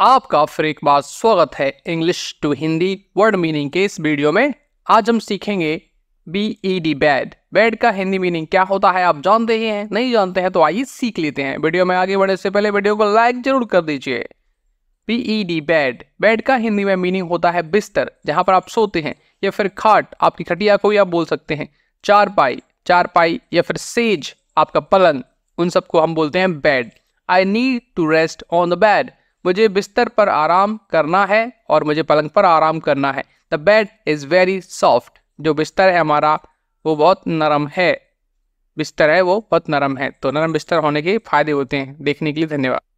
आपका फिर एक बार स्वागत है English to Hindi word meaning के इस वीडियो में आज हम सीखेंगे B E D bed bed का हिंदी मीनिंग क्या होता है आप जानते ही हैं नहीं जानते हैं तो आइए सीख लेते हैं वीडियो में आगे बढ़ने से पहले वीडियो को लाइक जरूर कर दीजिए B E D bed bed का हिंदी में मीनिंग होता है बिस्तर जहाँ पर आप सोते हैं या फिर खाट आपकी खटिया को भी आप बोल सकते हैं चारपाई चारपाई या फिर सेज आपका पलन उन सबको हम बोलते हैं bed I need to rest on the bed मुझे बिस्तर पर आराम करना है और मुझे पलंग पर आराम करना है the bed is very soft जो बिस्तर है हमारा वो बहुत नरम है बिस्तर है वो बहुत नरम है तो नरम बिस्तर होने के फायदे होते हैं देखने के लिए धन्यवाद